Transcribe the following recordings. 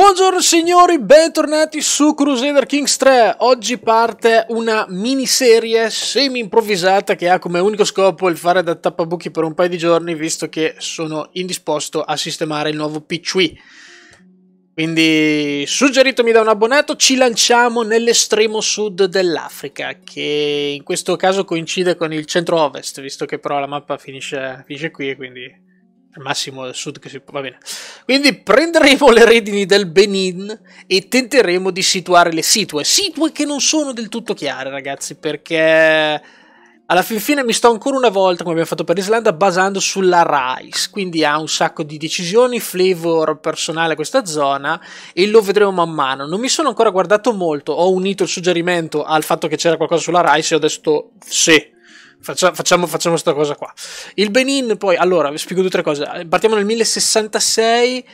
Buongiorno signori, bentornati su Crusader Kings 3. Oggi parte una miniserie semi-improvvisata che ha come unico scopo il fare da tappabuchi per un paio di giorni, visto che sono indisposto a sistemare il nuovo PCI. Quindi, suggeritemi da un abbonato, ci lanciamo nell'estremo sud dell'Africa, che in questo caso coincide con il centro-ovest, visto che però la mappa finisce, finisce qui e quindi al massimo al sud che si può, va bene. Quindi prenderemo le redini del Benin e tenteremo di situare le situe, situe che non sono del tutto chiare ragazzi perché alla fin fine mi sto ancora una volta, come abbiamo fatto per l'Islanda, basando sulla Rice, quindi ha un sacco di decisioni, flavor personale a questa zona e lo vedremo man mano. Non mi sono ancora guardato molto, ho unito il suggerimento al fatto che c'era qualcosa sulla Rice e ho detto sì, Faccia, facciamo, facciamo questa cosa qua. Il Benin, poi, allora, vi spiego due o tre cose. Partiamo nel 1066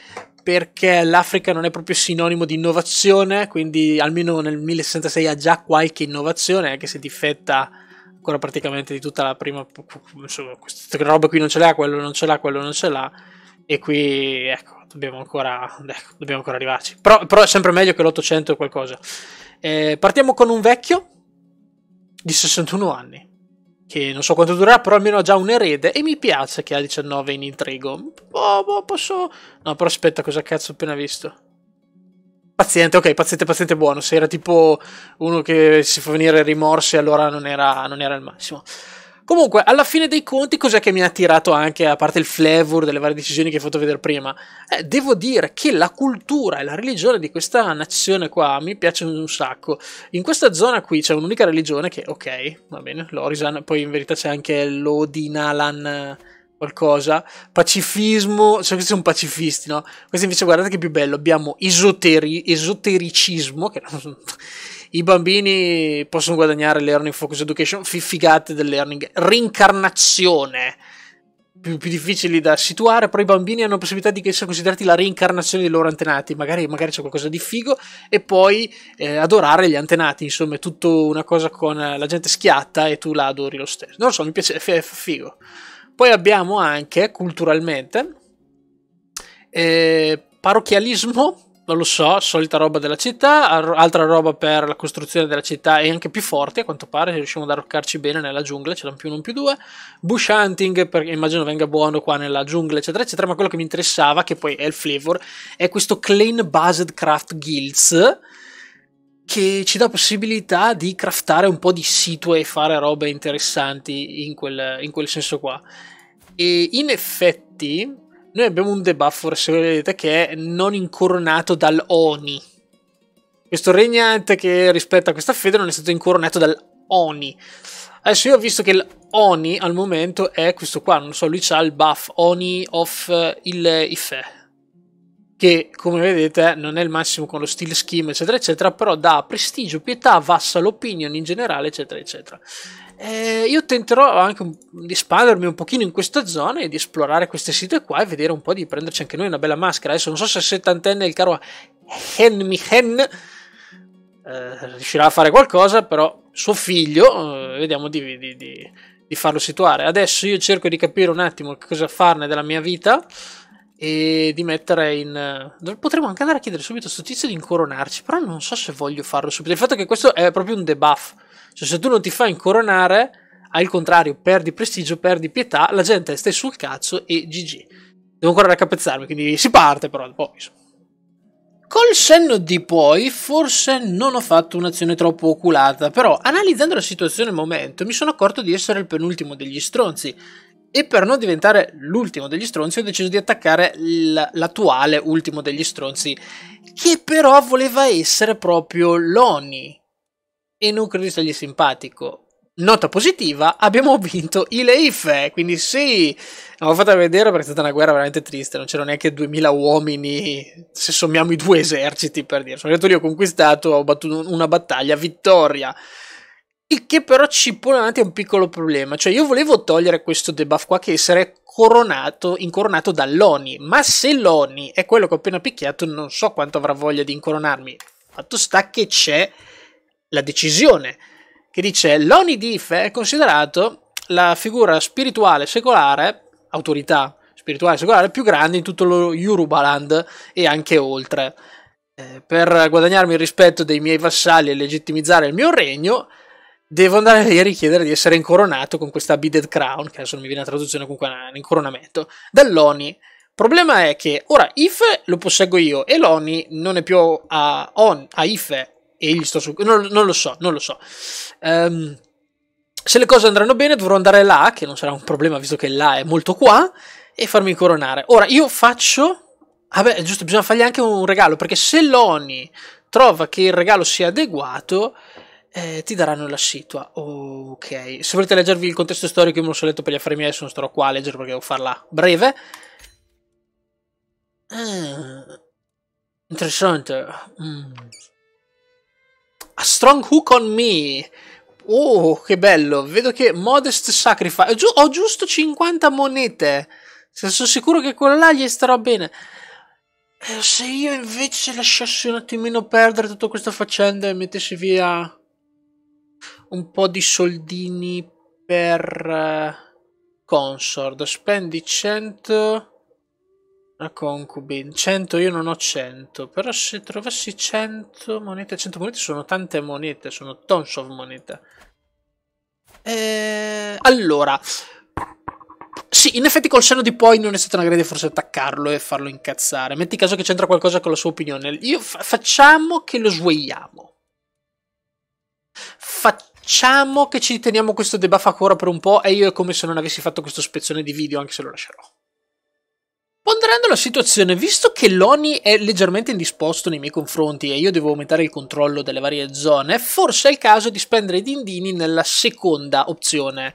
perché l'Africa non è proprio sinonimo di innovazione, quindi almeno nel 1066 ha già qualche innovazione, anche se difetta ancora praticamente di tutta la prima... Insomma, questa roba qui non ce l'ha, quello non ce l'ha, quello non ce l'ha, e qui, ecco, dobbiamo ancora, ecco, dobbiamo ancora arrivarci. Però, però, è sempre meglio che l'800 o qualcosa. Eh, partiamo con un vecchio di 61 anni che non so quanto durerà, però almeno ha già un erede e mi piace che ha 19 in intrigo. Oh, boh, posso... No, però aspetta, cosa cazzo ho appena visto? Paziente, ok, paziente, paziente buono. Se era tipo uno che si fa venire rimorsi, allora non era, non era il massimo. Comunque, alla fine dei conti, cos'è che mi ha attirato anche, a parte il flavor delle varie decisioni che ho fatto vedere prima? Eh, devo dire che la cultura e la religione di questa nazione qua mi piacciono un sacco. In questa zona qui c'è un'unica religione che, ok, va bene, l'Orisan, poi in verità c'è anche l'Odinalan qualcosa, pacifismo, cioè questi sono pacifisti, no? Questo invece guardate che è più bello, abbiamo esoteri, esotericismo, che i bambini possono guadagnare Learning Focus Education, figate del learning, reincarnazione, più, più, difficili da situare, però i bambini hanno possibilità di essere considerati la reincarnazione dei loro antenati, magari, magari c'è qualcosa di figo, e poi eh, adorare gli antenati, insomma è tutto una cosa con la gente schiatta e tu la adori lo stesso, non lo so, mi piace, è figo. Poi abbiamo anche, culturalmente, eh, parrocchialismo, non lo so, solita roba della città, altra roba per la costruzione della città e anche più forte a quanto pare, riusciamo ad arroccarci bene nella giungla, ce l'hanno più uno, più due, bush hunting, perché immagino venga buono qua nella giungla, eccetera, eccetera, ma quello che mi interessava, che poi è il flavor, è questo clean based craft guilds, che ci dà possibilità di craftare un po' di sito e fare robe interessanti in quel, in quel senso qua. E in effetti noi abbiamo un debuff, se vedete, che è non incoronato dal Oni. Questo regnante che rispetta questa fede non è stato incoronato dal Oni. Adesso io ho visto che l'Oni al momento è questo qua, non so, lui ha il buff Oni of il Ife, che come vedete non è il massimo con lo steel scheme eccetera eccetera però dà prestigio, pietà, vassa l'opinion in generale eccetera eccetera eh, io tenterò anche di espandermi un pochino in questa zona e di esplorare queste site qua e vedere un po' di prenderci anche noi una bella maschera adesso non so se 70 settantenne il caro Henmi Hen eh, riuscirà a fare qualcosa però suo figlio eh, vediamo di, di, di, di farlo situare adesso io cerco di capire un attimo che cosa farne della mia vita e di mettere in... Eh, potremmo anche andare a chiedere subito a sto tizio di incoronarci, però non so se voglio farlo subito. Il fatto è che questo è proprio un debuff, cioè se tu non ti fai incoronare, al contrario, perdi prestigio, perdi pietà, la gente stai sul cazzo e GG. Devo ancora raccapezzarmi, quindi si parte però, poi Col senno di poi, forse non ho fatto un'azione troppo oculata, però analizzando la situazione al momento mi sono accorto di essere il penultimo degli stronzi e per non diventare l'ultimo degli stronzi ho deciso di attaccare l'attuale ultimo degli stronzi, che però voleva essere proprio Loni. E non credo sia gli simpatico. Nota positiva, abbiamo vinto il Eife, quindi sì, l'ho fatta vedere perché è stata una guerra veramente triste, non c'erano neanche 2000 uomini, se sommiamo i due eserciti per dire, sono arrivato lì, ho conquistato, ho battuto una battaglia, vittoria. Il che però ci pone davanti a un piccolo problema, cioè io volevo togliere questo debuff qua che essere coronato, incoronato dall'Oni. ma se Loni è quello che ho appena picchiato non so quanto avrà voglia di incoronarmi. Fatto sta che c'è la decisione che dice Loni Diff è considerato la figura spirituale secolare, autorità spirituale secolare più grande in tutto lo Yorubaland e anche oltre. Eh, per guadagnarmi il rispetto dei miei vassalli e legittimizzare il mio regno, Devo andare lì a richiedere di essere incoronato con questa Beaded Crown, che adesso non mi viene la traduzione, comunque è un incoronamento, dall'Oni. Problema è che ora if lo posseggo io e l'Oni non è più a, on, a if e gli sto su... Non, non lo so, non lo so. Um, se le cose andranno bene dovrò andare là, che non sarà un problema visto che là è molto qua, e farmi incoronare. Ora io faccio... Vabbè, ah giusto, bisogna fargli anche un regalo, perché se l'Oni trova che il regalo sia adeguato eh, ti daranno la situa. Ok, se volete leggervi il contesto storico, io me lo so letto per gli affari miei, sono starò qua a leggere perché devo farla breve. Ah, interessante. Mm. A strong hook on me. Oh, che bello. Vedo che Modest Sacrifice. Giu ho giusto 50 monete. Se sono sicuro che quella là gli starò bene. Eh, se io invece lasciassi un attimino perdere tutta questa faccenda e mettessi via un po' di soldini per uh, consort. Spendi 100 a concubine. 100 io non ho 100, però se trovassi 100 monete, 100 monete sono tante monete, sono tons of monete. E... Eh, allora, sì, in effetti col senno di poi non è stata una grande forse attaccarlo e farlo incazzare. Metti caso che c'entra qualcosa con la sua opinione. Io fa facciamo che lo svogliamo. Facciamo facciamo che ci teniamo questo debuff ancora per un po' e io è come se non avessi fatto questo spezzone di video, anche se lo lascerò. Ponderando la situazione, visto che Loni è leggermente indisposto nei miei confronti e io devo aumentare il controllo delle varie zone, forse è il caso di spendere i dindini nella seconda opzione.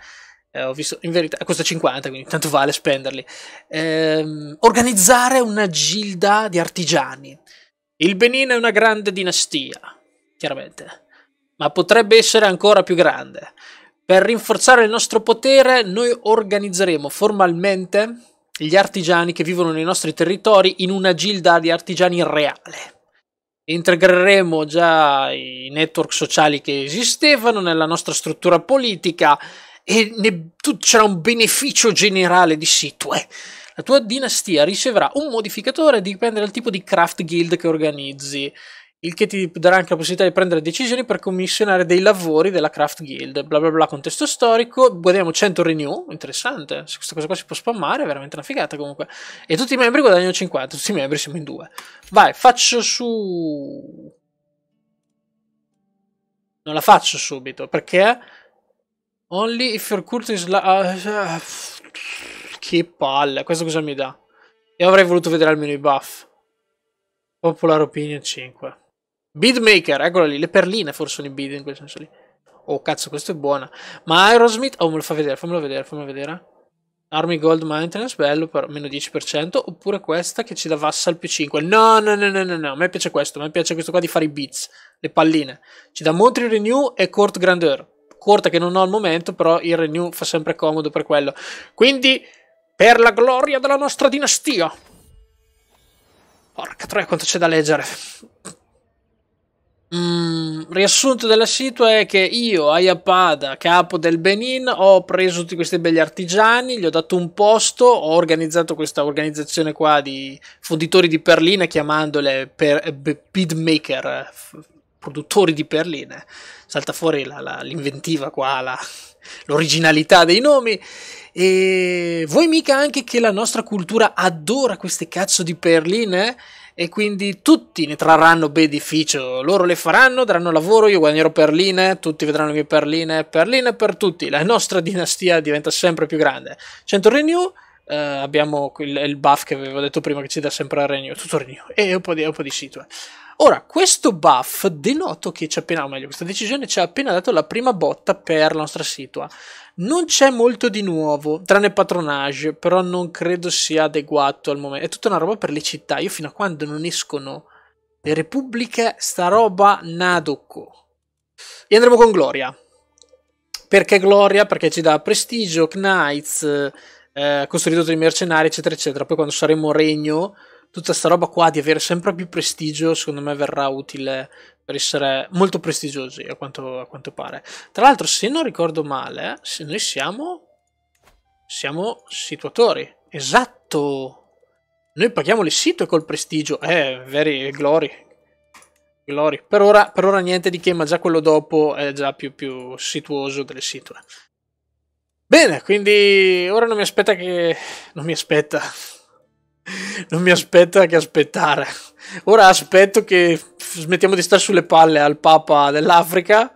Eh, ho visto, in verità, costa 50, quindi tanto vale spenderli. Eh, organizzare una gilda di artigiani. Il Benin è una grande dinastia, chiaramente ma potrebbe essere ancora più grande. Per rinforzare il nostro potere noi organizzeremo formalmente gli artigiani che vivono nei nostri territori in una gilda di artigiani reale. Integreremo già i network sociali che esistevano nella nostra struttura politica e ne, tu, c'era un beneficio generale di Situe. Eh. La tua dinastia riceverà un modificatore dipende dal tipo di craft guild che organizzi il che ti darà anche la possibilità di prendere decisioni per commissionare dei lavori della Craft Guild, bla bla bla, contesto storico, guadagniamo 100 renew, interessante, se questa cosa qua si può spammare è veramente una figata comunque, e tutti i membri guadagnano 50, tutti i membri siamo in due. Vai, faccio su... Non la faccio subito, perché... Only if your cult is... Ah, ah, che palle, questo cosa mi dà? Io avrei voluto vedere almeno i buff. Popular Opinion 5. Beatmaker, eccolo lì, le perline forse sono i beat in quel senso lì. Oh cazzo, questo è buona. Ma Aerosmith, oh me lo fa vedere, fammelo vedere, fammelo vedere. Army Gold Maintenance, bello, per meno 10%. Oppure questa che ci dà Vassal al più 5. No, no, no, no, no, a me piace questo, a me piace questo qua di fare i beats, le palline. Ci dà Montreal Renew e Court Grandeur. Corta che non ho al momento, però il Renew fa sempre comodo per quello. Quindi, per la gloria della nostra dinastia. Porca troia, quanto c'è da leggere. Mm, riassunto della situa è che io, Ayapada, capo del Benin, ho preso tutti questi belli artigiani, gli ho dato un posto, ho organizzato questa organizzazione qua di fonditori di perline chiamandole per, eh, beadmaker, eh, produttori di perline. Salta fuori la, la, l'inventiva qua, la, l'originalità dei nomi. E vuoi mica anche che la nostra cultura adora queste cazzo di perline? Eh? e quindi tutti ne trarranno beneficio. Loro le faranno, daranno lavoro, io guadagnerò perline, tutti vedranno le mie perline, perline per tutti. La nostra dinastia diventa sempre più grande. 100 Renew. Eh, abbiamo il, il, buff che avevo detto prima che ci dà sempre a Renew, tutto Renew e un po' di, un po di situa. Eh. Ora, questo buff denoto che ci ha appena, o meglio, questa decisione ci ha appena dato la prima botta per la nostra situa. Non c'è molto di nuovo, tranne patronage, però non credo sia adeguato al momento. È tutta una roba per le città. Io fino a quando non escono le repubbliche, sta roba nadocco. E andremo con Gloria. Perché Gloria? Perché ci dà prestigio, knights, eh, costruito di mercenari, eccetera, eccetera. Poi quando saremo regno tutta sta roba qua di avere sempre più prestigio, secondo me verrà utile per essere molto prestigiosi a quanto, a quanto pare. Tra l'altro, se non ricordo male, se noi siamo... siamo situatori. Esatto! Noi paghiamo le sito col prestigio. Eh, veri glory. Glory. Per ora, per ora niente di che, ma già quello dopo è già più, più situoso delle situe. Eh. Bene, quindi ora non mi aspetta che... Non mi aspetta non mi aspetta che aspettare. Ora aspetto che smettiamo di stare sulle palle al Papa dell'Africa,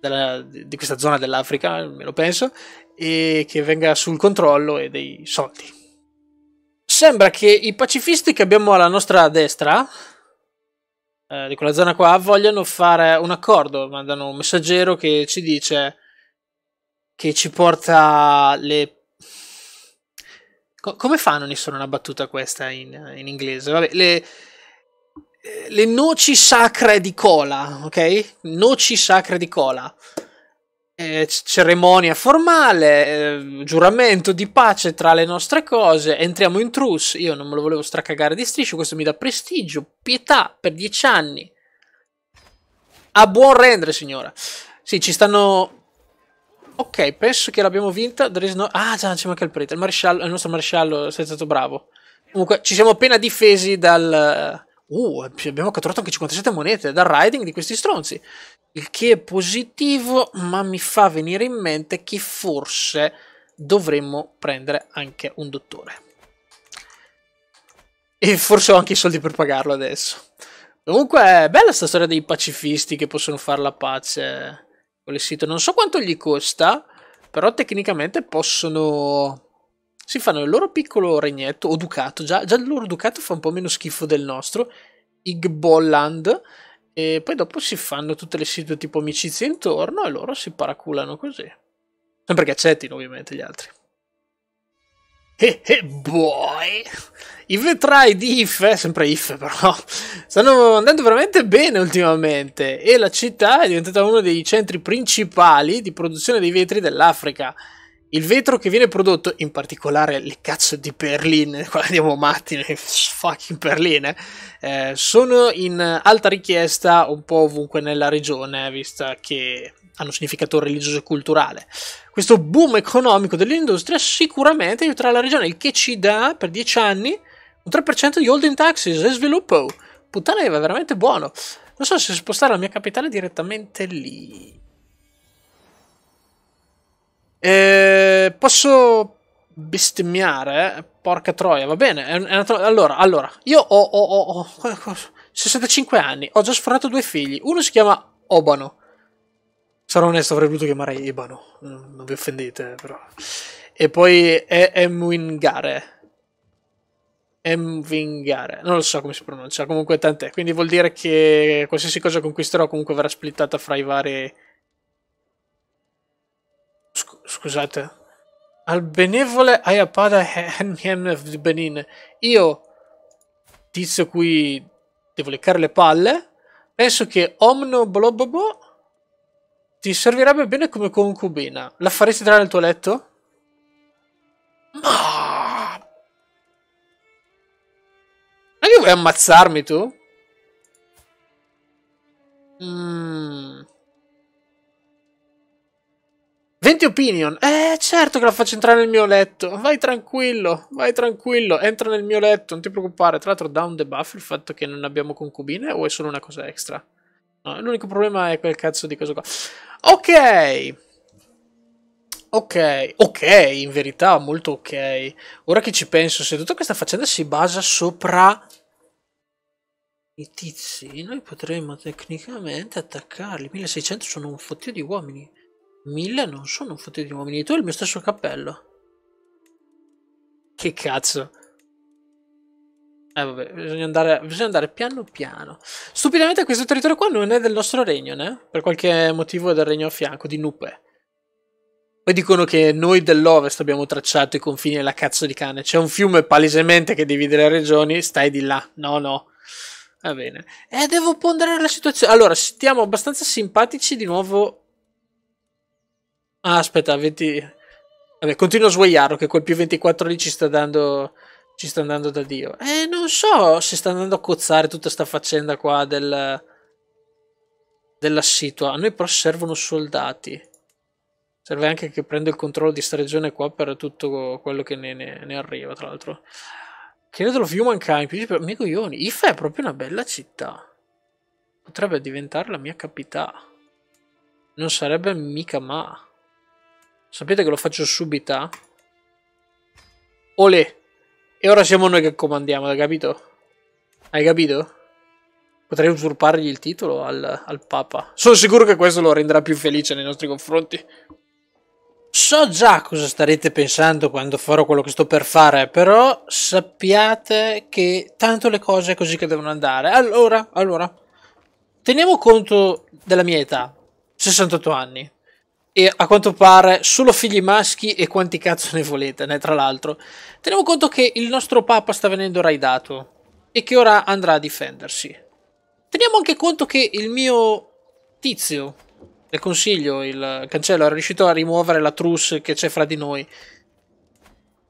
della, di questa zona dell'Africa, me lo penso, e che venga sul controllo e dei soldi. Sembra che i pacifisti che abbiamo alla nostra destra, eh, di quella zona qua, vogliano fare un accordo. Mandano un messaggero che ci dice che ci porta le Co- come fa a non essere una battuta questa in, in inglese? Vabbè, le, le noci sacre di cola, ok? Noci sacre di cola. Eh, cerimonia formale, eh, giuramento di pace tra le nostre cose, entriamo in truce, io non me lo volevo stracagare di striscio, questo mi dà prestigio, pietà per dieci anni. A buon rendere, signora. Sì, ci stanno Ok, penso che l'abbiamo vinta. No... Ah, già, c'è manca il prete. Il, maresciallo, il nostro maresciallo è stato bravo. Comunque, ci siamo appena difesi dal. Uh, uh abbiamo catturato anche 57 monete dal riding di questi stronzi. Il che è positivo, ma mi fa venire in mente che forse dovremmo prendere anche un dottore. E forse ho anche i soldi per pagarlo adesso. Comunque, è bella sta storia dei pacifisti che possono fare la pace con il sito. Non so quanto gli costa, però tecnicamente possono... Si fanno il loro piccolo regnetto, o ducato, già, già il loro ducato fa un po' meno schifo del nostro, Igboland, e poi dopo si fanno tutte le sito tipo amicizie intorno e loro si paraculano così. Sempre che accettino ovviamente gli altri. Eh, eh, boy! I vetrai di Ife, eh, sempre If però, stanno andando veramente bene ultimamente e la città è diventata uno dei centri principali di produzione dei vetri dell'Africa. Il vetro che viene prodotto, in particolare le cazzo di perline, qua andiamo matti, fucking perline, eh, sono in alta richiesta un po' ovunque nella regione, eh, vista che hanno significato religioso e culturale. Questo boom economico dell'industria sicuramente aiuterà la regione, il che ci dà per 10 anni un 3% di holding taxes e sviluppo. Puttana, è veramente buono. Non so se spostare la mia capitale direttamente lì. Eh, posso bestemmiare? Porca troia, va bene. È, è tro... allora, allora, io ho, ho, ho, ho 65 anni, ho già sfornato due figli. Uno si chiama Obano Sarò onesto, avrei voluto chiamare Ebano. Non vi offendete, però. E poi Emwingare. Emwingare. non lo so come si pronuncia, comunque tant'è. Quindi vuol dire che qualsiasi cosa conquisterò comunque verrà splittata fra i vari... scusate. Al benevole Ayapada Henhen Benin. Io, tizio qui, devo leccare le palle, penso che Omno Blobobo ti servirebbe bene come concubina. La faresti entrare nel tuo letto? Ma... Ma che vuoi ammazzarmi tu? Mm. 20 opinion. Eh, certo che la faccio entrare nel mio letto. Vai tranquillo, vai tranquillo. Entra nel mio letto, non ti preoccupare. Tra l'altro dà un debuff il fatto che non abbiamo concubine o è solo una cosa extra? No, l'unico problema è quel cazzo di cosa qua. Ok! Ok, ok, in verità molto ok. Ora che ci penso, se tutta questa faccenda si basa sopra i tizi, noi potremmo tecnicamente attaccarli. 1600 sono un fottio di uomini. 1000 non sono un fottio di uomini. E tu hai il mio stesso cappello. Che cazzo. Eh vabbè, bisogna andare, bisogna andare piano piano. Stupidamente questo territorio qua non è del nostro regno, né? Per qualche motivo è del regno a fianco, di Nupe. Poi dicono che noi dell'ovest abbiamo tracciato i confini della cazzo di cane. C'è un fiume palesemente che divide le regioni, stai di là. No, no. Va bene. Eh, devo ponderare la situazione. Allora, stiamo abbastanza simpatici di nuovo. Ah, aspetta, 20... Vabbè, continuo a svoiarlo che quel più 24 lì ci sta dando ci sta andando da Dio. E eh, non so se sta andando a cozzare tutta questa faccenda qua del... della situa. A noi però servono soldati. Serve anche che prenda il controllo di sta regione qua per tutto quello che ne, ne, ne arriva, tra l'altro. Kingdom of Humankind, più per me coglioni. Ifa è proprio una bella città. Potrebbe diventare la mia capità. Non sarebbe mica ma. Sapete che lo faccio subita? Olè! E ora siamo noi che comandiamo, hai capito? Hai capito? Potrei usurpargli il titolo al, al Papa. Sono sicuro che questo lo renderà più felice nei nostri confronti. So già cosa starete pensando quando farò quello che sto per fare, però sappiate che tanto le cose è così che devono andare. Allora, allora, teniamo conto della mia età, 68 anni e a quanto pare solo figli maschi e quanti cazzo ne volete, né, tra l'altro. Teniamo conto che il nostro papa sta venendo raidato e che ora andrà a difendersi. Teniamo anche conto che il mio tizio del consiglio, il cancello, era riuscito a rimuovere la truce che c'è fra di noi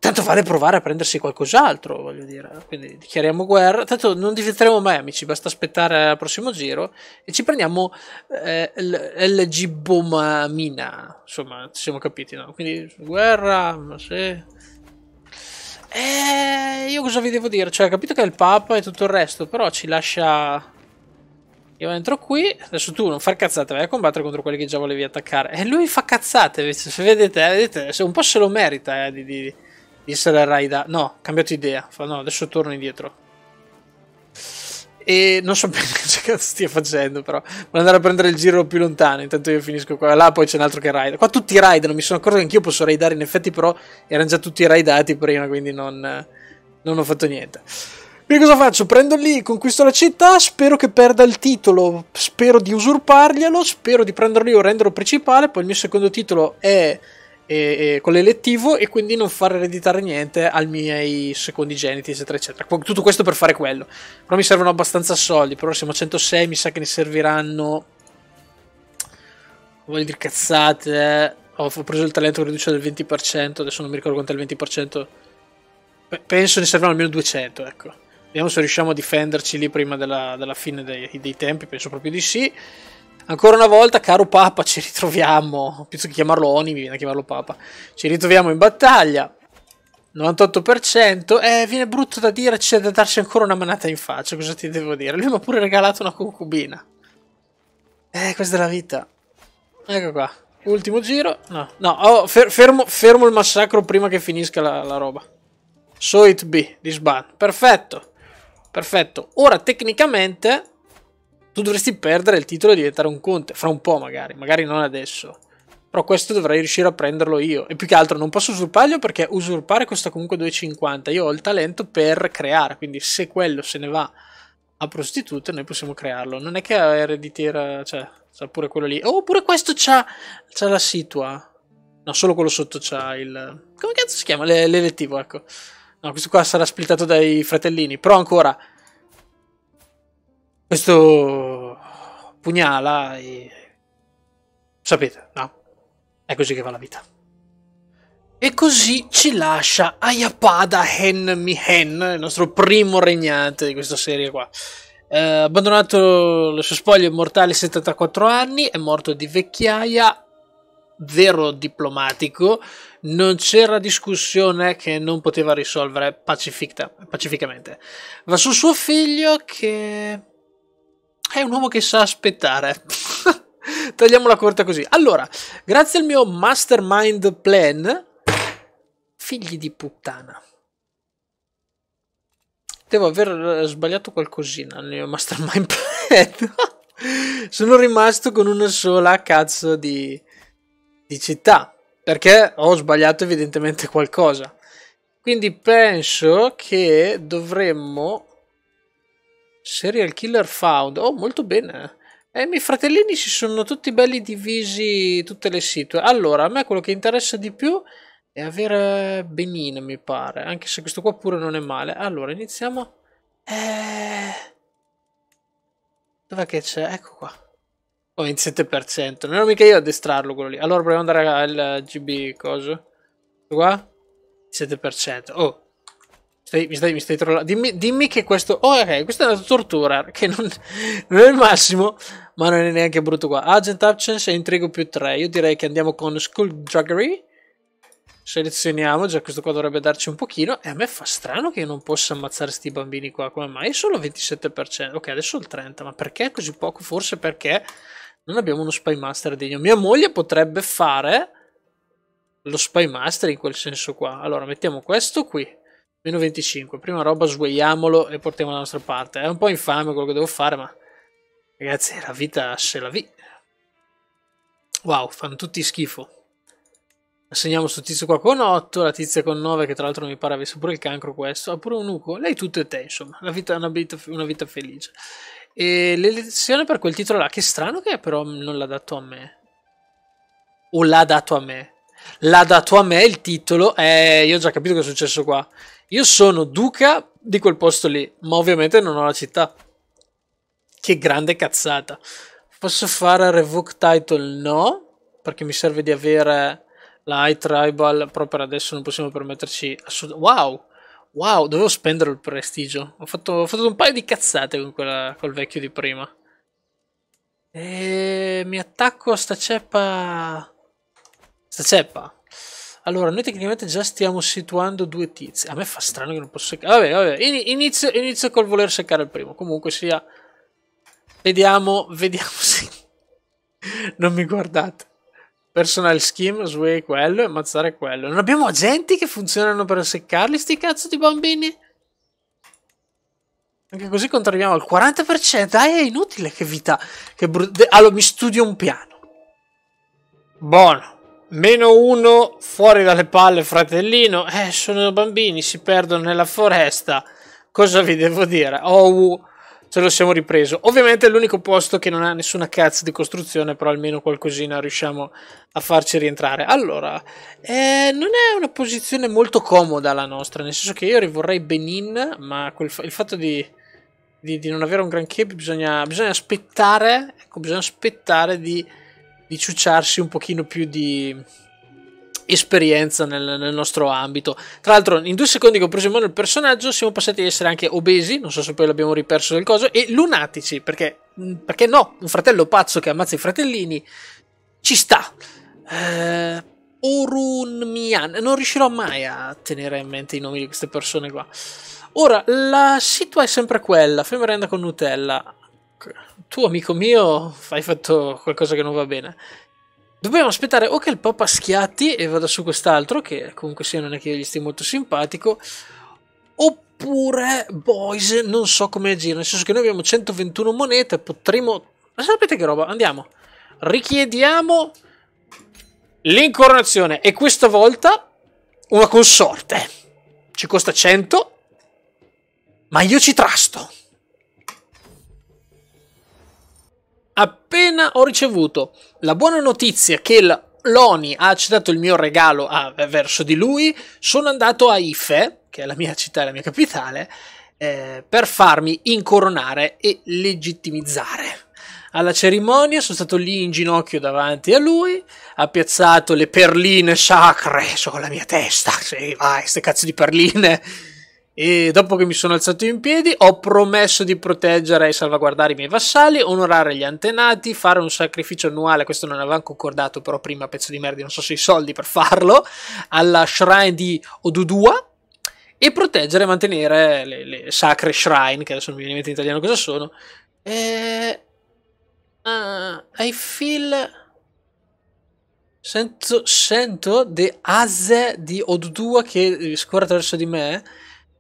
tanto vale provare a prendersi qualcos'altro, voglio dire. Quindi dichiariamo guerra, tanto non diventeremo mai amici, basta aspettare al prossimo giro e ci prendiamo eh, LG Bomamina, insomma, ci siamo capiti, no? Quindi guerra, ma se... Eh, io cosa vi devo dire? Cioè, capito che è il Papa e tutto il resto, però ci lascia... Io entro qui, adesso tu non far cazzate, vai a combattere contro quelli che già volevi attaccare. E lui fa cazzate, se vedete, vedete, un po' se lo merita eh, di, di disse la Raida. No, ho cambiato idea. Fa, no, adesso torno indietro. E non so bene che cazzo stia facendo, però. voglio andare a prendere il giro più lontano. Intanto io finisco qua. Là poi c'è un altro che raida. Qua tutti raidano. Mi sono accorto che anch'io posso raidare. In effetti, però, erano già tutti raidati prima, quindi non, non ho fatto niente. Quindi cosa faccio? Prendo lì, conquisto la città, spero che perda il titolo, spero di usurparglielo, spero di prenderlo io o renderlo principale, poi il mio secondo titolo è e, e con l'elettivo e quindi non far ereditare niente ai miei secondi geniti, eccetera, eccetera. Tutto questo per fare quello. Però mi servono abbastanza soldi. Però siamo a 106, mi sa che ne serviranno. voglio dire cazzate. Eh. Ho preso il talento che riduce del 20%. Adesso non mi ricordo quanto è il 20%. Penso ne servano almeno 200, ecco. Vediamo se riusciamo a difenderci lì prima della, della fine dei, dei tempi. Penso proprio di sì. Ancora una volta, caro Papa, ci ritroviamo. Penso che chiamarlo Oni, mi viene a chiamarlo Papa. Ci ritroviamo in battaglia. 98%. Eh, viene brutto da dire, c'è da darci ancora una manata in faccia. Cosa ti devo dire? Lui mi ha pure regalato una concubina. Eh, questa è la vita. Ecco qua. Ultimo giro. No, no, oh, fer fermo, fermo, il massacro prima che finisca la, la roba. So it be, disban. Perfetto. Perfetto. Ora, tecnicamente tu dovresti perdere il titolo e diventare un conte, fra un po' magari, magari non adesso. Però questo dovrei riuscire a prenderlo io. E più che altro non posso usurparlo perché usurpare costa comunque 2,50. Io ho il talento per creare, quindi se quello se ne va a prostitute noi possiamo crearlo. Non è che ha ereditiera, cioè, c'ha pure quello lì. Oh, questo c'ha, c'ha la situa. No, solo quello sotto c'ha il... Come cazzo si chiama? L'elettivo, ecco. No, questo qua sarà splittato dai fratellini. Però ancora questo pugnala e... Sapete, no? È così che va la vita. E così ci lascia Ayapada Hen Mihen, il nostro primo regnante di questa serie qua. Eh, abbandonato le sue spoglie mortali 74 anni, è morto di vecchiaia, vero diplomatico, non c'era discussione che non poteva risolvere pacificamente. Va su suo figlio che è un uomo che sa aspettare. la corta così. Allora, grazie al mio mastermind plan, figli di puttana. Devo aver eh, sbagliato qualcosina nel mio mastermind plan. Sono rimasto con una sola cazzo di, di città. Perché ho sbagliato evidentemente qualcosa. Quindi penso che dovremmo Serial Killer Found. Oh, molto bene. E i miei fratellini si sono tutti belli divisi tutte le situe. Allora, a me quello che interessa di più è avere Benin, mi pare. Anche se questo qua pure non è male. Allora, iniziamo. Eh... Dov'è che c'è? Ecco qua. Oh, in 7%. Non ero mica io a addestrarlo quello lì. Allora proviamo ad andare al GB coso. Qua? 7%. Oh, Stai, mi, stai, mi stai trollando. Dimmi, dimmi, che questo. Oh, ok, questa è una tortura. Che non, non, è il massimo, ma non è neanche brutto qua. Agent Absence e Intrigo più 3. Io direi che andiamo con Skulljuggery. Selezioniamo, già questo qua dovrebbe darci un pochino. E a me fa strano che io non possa ammazzare questi bambini qua. Come mai? È solo 27%. Ok, adesso il 30%. Ma perché così poco? Forse perché non abbiamo uno Spy Master degno. Mia moglie potrebbe fare lo Spy Master in quel senso qua. Allora, mettiamo questo qui Meno 25. Prima roba sguaiamolo e portiamo alla nostra parte. È un po' infame quello che devo fare, ma... Ragazzi, la vita se la vi. Wow, fanno tutti schifo. Assegniamo sto tizio qua con 8, la tizia con 9, che tra l'altro mi pare avesse pure il cancro questo. Ha pure un nuco. Lei tutto e te, insomma. La vita è una vita, una vita felice. E l'elezione per quel titolo là, che strano che è, però non l'ha dato a me. O l'ha dato a me l'ha dato a me il titolo e io ho già capito che è successo qua. Io sono duca di quel posto lì, ma ovviamente non ho la città. Che grande cazzata. Posso fare revoke title? No, perché mi serve di avere la high tribal però per adesso non possiamo permetterci Wow! Wow, dovevo spendere il prestigio. Ho fatto, ho fatto un paio di cazzate con quella, col vecchio di prima. E mi attacco a sta ceppa Sta ceppa. Allora, noi tecnicamente già stiamo situando due tizi. A me fa strano che non posso seccare. Vabbè, vabbè. Inizio, inizio col voler seccare il primo. Comunque sia... Vediamo, vediamo se... non mi guardate. Personal scheme, sway quello e ammazzare quello. Non abbiamo agenti che funzionano per seccarli sti cazzo di bambini? Anche così controlliamo il 40%. Dai, è inutile che vita. Che Allora, mi studio un piano. Buono. Meno uno fuori dalle palle, fratellino. Eh, sono bambini, si perdono nella foresta. Cosa vi devo dire? Oh, uh, ce lo siamo ripreso. Ovviamente è l'unico posto che non ha nessuna cazzo di costruzione, però almeno qualcosina riusciamo a farci rientrare. Allora, eh, non è una posizione molto comoda la nostra, nel senso che io vorrei Benin, ma fa il fatto di, di, di, non avere un granché bisogna, bisogna aspettare, ecco, bisogna aspettare di di ciucciarsi un pochino più di esperienza nel, nel nostro ambito. Tra l'altro, in due secondi che ho preso in mano il personaggio, siamo passati ad essere anche obesi, non so se poi l'abbiamo riperso del coso, e lunatici, perché, mm, perché no, un fratello pazzo che ammazza i fratellini ci sta. Eh, Orun Mian, non riuscirò mai a tenere in mente i nomi di queste persone qua. Ora, la situa è sempre quella, fai merenda con Nutella. Okay tu amico mio hai fatto qualcosa che non va bene. Dobbiamo aspettare o che il Papa schiatti e vada su quest'altro, che comunque sia non è che gli stia molto simpatico, oppure Boys non so come agire, nel senso che noi abbiamo 121 monete, potremmo... Ma sapete che roba? Andiamo. Richiediamo l'incoronazione e questa volta una consorte. Ci costa 100, ma io ci trasto. appena ho ricevuto la buona notizia che l'ONI ha accettato il mio regalo a, verso di lui, sono andato a Ife, che è la mia città e la mia capitale, eh, per farmi incoronare e legittimizzare. Alla cerimonia sono stato lì in ginocchio davanti a lui, ha piazzato le perline sacre sulla mia testa. Sì, vai, queste cazzo di perline e dopo che mi sono alzato in piedi, ho promesso di proteggere e salvaguardare i miei vassalli, onorare gli antenati, fare un sacrificio annuale. Questo non avevamo concordato, però prima pezzo di merda, non so se i soldi per farlo. Alla shrine di Odudua. E proteggere e mantenere le, le sacre shrine, che adesso non mi viene in mente in italiano cosa sono. E... Uh, ah, I feel. Sento, sento de Azze di Odudua che scorre attraverso di me.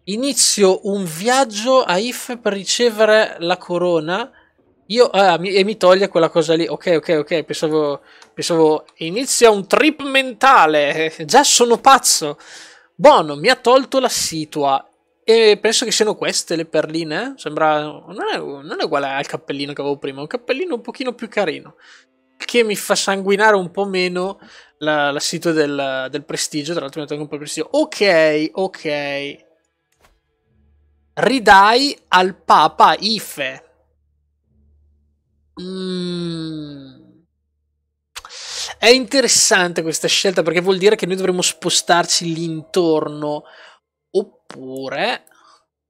Inizio un viaggio a If per ricevere la corona. Io, ah, mi, e mi toglie quella cosa lì. Ok, ok, ok. Pensavo, pensavo. Inizia un trip mentale. Già sono pazzo. Buono, mi ha tolto la situa. E penso che siano queste le perline. Sembra. Non è, non è uguale al cappellino che avevo prima. È un cappellino un pochino più carino. Che mi fa sanguinare un po' meno la, la situa del, del prestigio. Tra l'altro, mi ha tolto un po' il prestigio. Ok, ok. Ridai al Papa Ife. Mm. È interessante questa scelta perché vuol dire che noi dovremmo spostarci l'intorno. Oppure...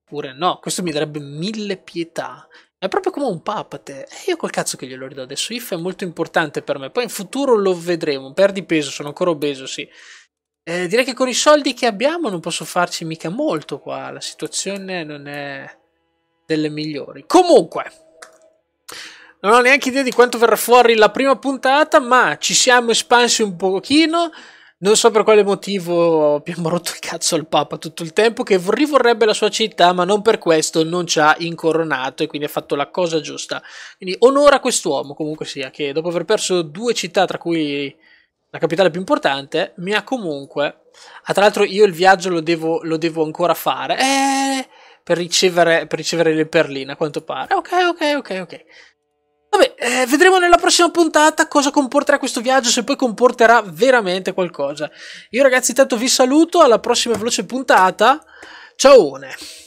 Oppure no, questo mi darebbe mille pietà. È proprio come un papa te. E io col cazzo che glielo ridò adesso. If è molto importante per me. Poi in futuro lo vedremo. Perdi peso, sono ancora obeso, sì. Eh, direi che con i soldi che abbiamo non posso farci mica molto qua, la situazione non è delle migliori. Comunque, non ho neanche idea di quanto verrà fuori la prima puntata, ma ci siamo espansi un pochino. Non so per quale motivo abbiamo rotto il cazzo al Papa tutto il tempo, che rivorrebbe la sua città, ma non per questo non ci ha incoronato e quindi ha fatto la cosa giusta. Quindi onora quest'uomo comunque sia, che dopo aver perso due città, tra cui la capitale più importante, mi ha comunque... Ah, tra l'altro io il viaggio lo devo, lo devo ancora fare. Eh, per, ricevere, per ricevere le perline, a quanto pare. Ok, ok, ok, ok. Vabbè, eh, vedremo nella prossima puntata cosa comporterà questo viaggio, se poi comporterà veramente qualcosa. Io ragazzi intanto vi saluto, alla prossima veloce puntata. Ciao!